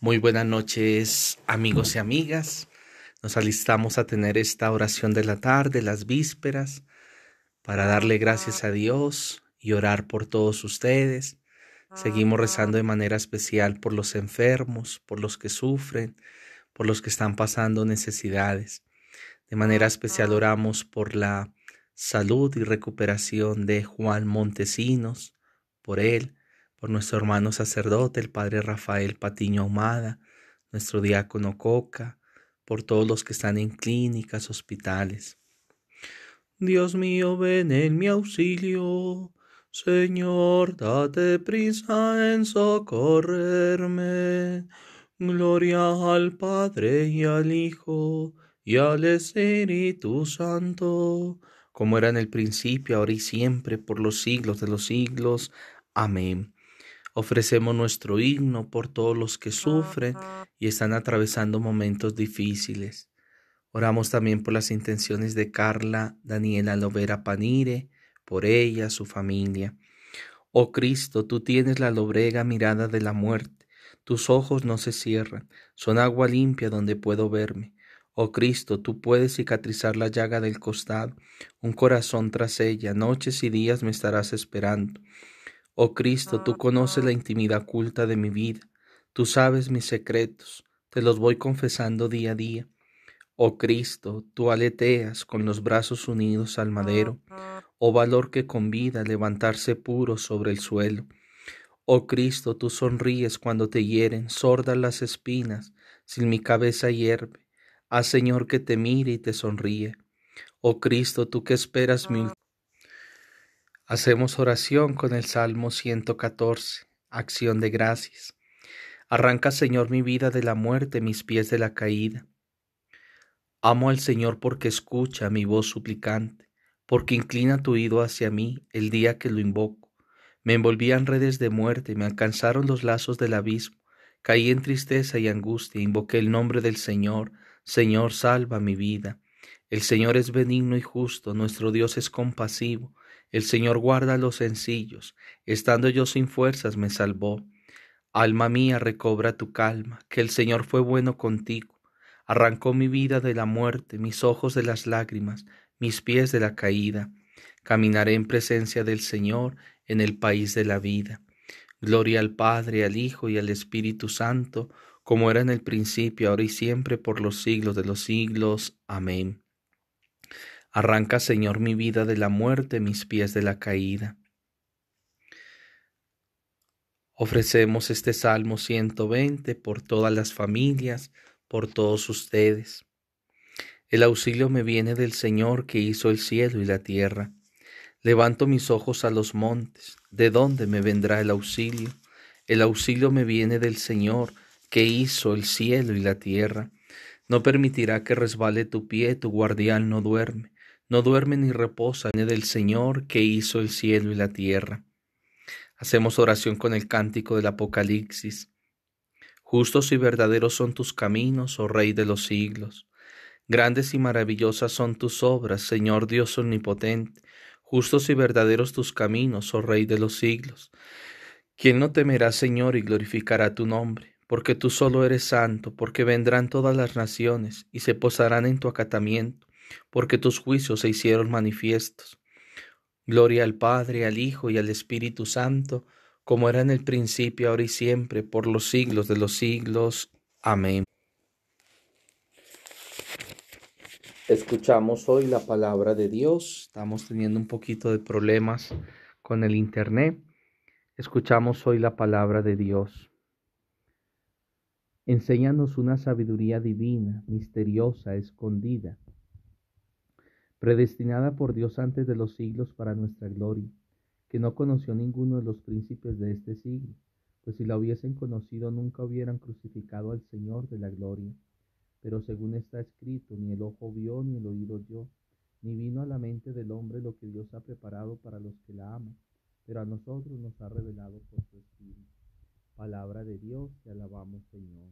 Muy buenas noches, amigos y amigas. Nos alistamos a tener esta oración de la tarde, las vísperas, para darle gracias a Dios y orar por todos ustedes. Seguimos rezando de manera especial por los enfermos, por los que sufren, por los que están pasando necesidades. De manera especial oramos por la salud y recuperación de Juan Montesinos, por él, por nuestro hermano sacerdote, el padre Rafael Patiño Ahumada, nuestro diácono Coca, por todos los que están en clínicas, hospitales. Dios mío, ven en mi auxilio. Señor, date prisa en socorrerme. Gloria al Padre y al Hijo y al Espíritu Santo, como era en el principio, ahora y siempre, por los siglos de los siglos. Amén. Ofrecemos nuestro himno por todos los que sufren y están atravesando momentos difíciles. Oramos también por las intenciones de Carla Daniela Lovera Panire, por ella, su familia. Oh Cristo, tú tienes la lobrega mirada de la muerte. Tus ojos no se cierran, son agua limpia donde puedo verme. Oh Cristo, tú puedes cicatrizar la llaga del costado, un corazón tras ella, noches y días me estarás esperando. Oh Cristo, tú conoces la intimidad oculta de mi vida, tú sabes mis secretos, te los voy confesando día a día. Oh Cristo, tú aleteas con los brazos unidos al madero, oh valor que convida a levantarse puro sobre el suelo. Oh Cristo, tú sonríes cuando te hieren, sordas las espinas, sin mi cabeza hierve. Ah Señor, que te mire y te sonríe. Oh Cristo, tú que esperas mi Hacemos oración con el Salmo 114, acción de gracias. Arranca, Señor, mi vida de la muerte, mis pies de la caída. Amo al Señor porque escucha mi voz suplicante, porque inclina tu oído hacia mí el día que lo invoco. Me envolvían redes de muerte, me alcanzaron los lazos del abismo, caí en tristeza y angustia, invoqué el nombre del Señor, Señor, salva mi vida. El Señor es benigno y justo, nuestro Dios es compasivo el Señor guarda a los sencillos. Estando yo sin fuerzas, me salvó. Alma mía, recobra tu calma, que el Señor fue bueno contigo. Arrancó mi vida de la muerte, mis ojos de las lágrimas, mis pies de la caída. Caminaré en presencia del Señor en el país de la vida. Gloria al Padre, al Hijo y al Espíritu Santo, como era en el principio, ahora y siempre, por los siglos de los siglos. Amén. Arranca, Señor, mi vida de la muerte, mis pies de la caída. Ofrecemos este Salmo 120 por todas las familias, por todos ustedes. El auxilio me viene del Señor que hizo el cielo y la tierra. Levanto mis ojos a los montes. ¿De dónde me vendrá el auxilio? El auxilio me viene del Señor que hizo el cielo y la tierra. No permitirá que resbale tu pie, tu guardián no duerme no duerme ni reposa, ni del Señor que hizo el cielo y la tierra. Hacemos oración con el cántico del Apocalipsis. Justos y verdaderos son tus caminos, oh Rey de los siglos. Grandes y maravillosas son tus obras, Señor Dios omnipotente. Justos y verdaderos tus caminos, oh Rey de los siglos. ¿Quién no temerá, Señor, y glorificará tu nombre? Porque tú solo eres santo, porque vendrán todas las naciones y se posarán en tu acatamiento porque tus juicios se hicieron manifiestos. Gloria al Padre, al Hijo y al Espíritu Santo, como era en el principio, ahora y siempre, por los siglos de los siglos. Amén. Escuchamos hoy la palabra de Dios. Estamos teniendo un poquito de problemas con el Internet. Escuchamos hoy la palabra de Dios. Enséñanos una sabiduría divina, misteriosa, escondida predestinada por Dios antes de los siglos para nuestra gloria, que no conoció ninguno de los príncipes de este siglo, pues si la hubiesen conocido nunca hubieran crucificado al Señor de la gloria. Pero según está escrito, ni el ojo vio, ni el oído oyó ni vino a la mente del hombre lo que Dios ha preparado para los que la aman, pero a nosotros nos ha revelado por su Espíritu. Palabra de Dios, te alabamos Señor.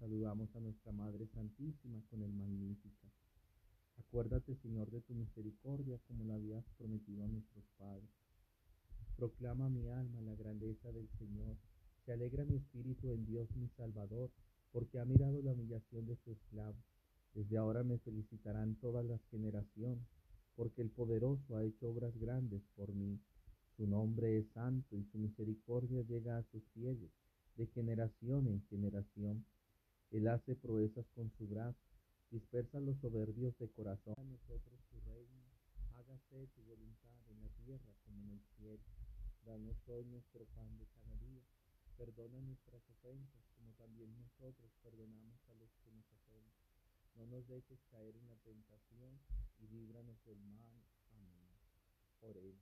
Saludamos a nuestra Madre Santísima con el Magnífico. Acuérdate, Señor, de tu misericordia como la habías prometido a nuestros padres. Proclama mi alma la grandeza del Señor. Se alegra mi espíritu en Dios mi Salvador, porque ha mirado la humillación de su esclavo. Desde ahora me felicitarán todas las generaciones, porque el poderoso ha hecho obras grandes por mí. Su nombre es santo y su misericordia llega a sus pies de generación en generación. Él hace proezas con su brazo, dispersa los soberbios de corazón. A nosotros tu reino, hágase tu voluntad en la tierra como en el cielo. Danos hoy nuestro pan de cada día. Perdona nuestras ofensas, como también nosotros perdonamos a los que nos ofenden. No nos dejes caer en la tentación y líbranos del mal. Amén. Por él.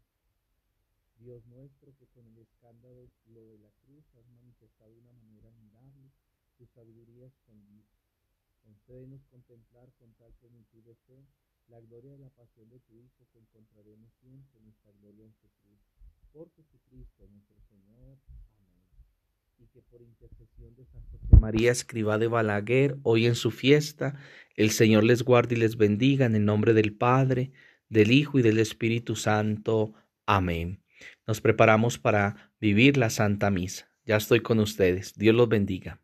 Dios nuestro, que con el escándalo de la cruz has manifestado una manera admirable tu sabiduría escondida. Concédenos contemplar con tal plenitud de fe la gloria de la pasión de tu Hijo que encontraremos siempre en nuestra gloria en Jesucristo. Por Jesucristo nuestro Señor. Amén. Y que por intercesión de Santa José María Escriba de Balaguer, hoy en su fiesta, el Señor les guarde y les bendiga en el nombre del Padre, del Hijo y del Espíritu Santo. Amén. Nos preparamos para vivir la Santa Misa. Ya estoy con ustedes. Dios los bendiga.